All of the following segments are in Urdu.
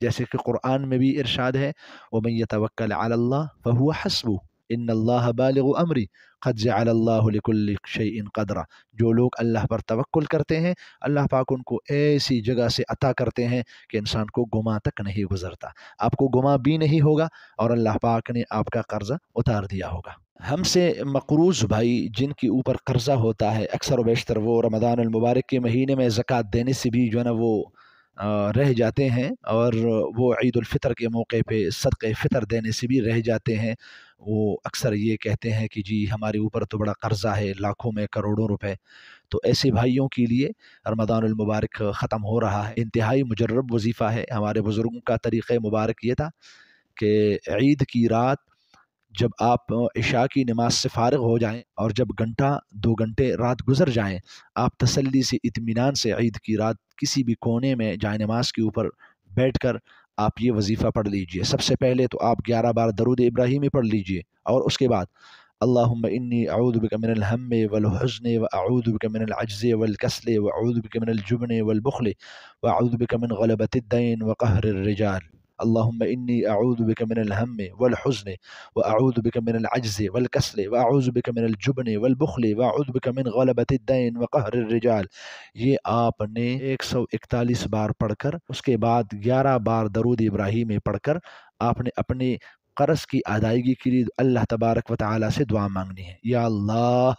جیسے کہ قرآن میں بھی ارشاد ہے اللَّهِ فَهُوَ حَسْبُ ان اللہ بالغ قد جعل اللہ علک شیء ان قدرہ جو لوگ اللہ پر توقل کرتے ہیں اللہ پاک ان کو ایسی جگہ سے عطا کرتے ہیں کہ انسان کو گما تک نہیں گزرتا آپ کو گما بھی نہیں ہوگا اور اللہ پاک نے آپ کا قرضہ اتار دیا ہوگا ہم سے مقروض بھائی جن کے اوپر قرضہ ہوتا ہے اکثر و بیشتر وہ رمضان المبارک کے مہینے میں زکوٰۃ دینے سے بھی جو ہے نا وہ رہ جاتے ہیں اور وہ عید الفطر کے موقع پہ صدقہ فطر دینے سے بھی رہ جاتے ہیں وہ اکثر یہ کہتے ہیں کہ جی ہمارے اوپر تو بڑا قرضہ ہے لاکھوں میں کروڑوں روپے تو ایسے بھائیوں کے لیے رمضان المبارک ختم ہو رہا ہے انتہائی مجرب وظیفہ ہے ہمارے بزرگوں کا طریقہ مبارک یہ تھا کہ عید کی رات جب آپ عشاء کی نماز سے فارغ ہو جائیں اور جب گھنٹہ دو گھنٹے رات گزر جائیں آپ تسلی سے اطمینان سے عید کی رات کسی بھی کونے میں جائے نماز کے اوپر بیٹھ کر آپ یہ وظیفہ پڑھ لیجئے سب سے پہلے تو آپ گیارہ بار درود ابراہیمی پڑھ لیجئے اور اس کے بعد اللہ من الہم الحم و الحسنِ و العجز والکسل و القصلِ من الجبن والبخل و من واودب الدین و قہر الرجال اللهم إني أعوذ بك من الهم والحزن وأعوذ بك من العجز والكسل وأعوذ بك من الجبن والبخل وأعوذ بك من غلبة الدين وقهر الرجال یہ آپ نے ایک سو اکتالیس بار پڑھ کر اس کے بعد گیارہ بار درود ابراہیم پڑھ کر آپ نے اپنی قرض کی ادائیگی کے لیے اللہ تبارک و تعالی سے دعا مانگنی ہے یا اللہ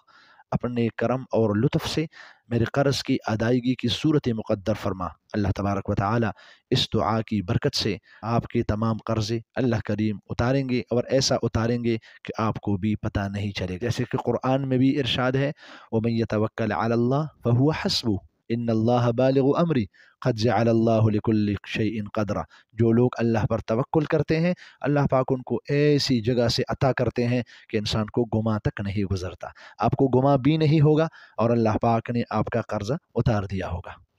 اپنے کرم اور لطف سے میرے قرض کی ادائیگی کی صورت مقدر فرما اللہ تبارک و تعالی اس دعا کی برکت سے آپ کے تمام قرضے اللہ کریم اتاریں گے اور ایسا اتاریں گے کہ آپ کو بھی پتہ نہیں چلے گا جیسے کہ قرآن میں بھی ارشاد ہے وہ توکل اللہ بہو حسب ان اللہ بالغ امری قد جعل اللہ لکل شیء قدرا جو لوگ اللہ پر توکل کرتے ہیں اللہ پاک ان کو ایسی جگہ سے عطا کرتے ہیں کہ انسان کو گما تک نہیں گزرتا آپ کو گما بھی نہیں ہوگا اور اللہ پاک نے آپ کا قرضہ اتار دیا ہوگا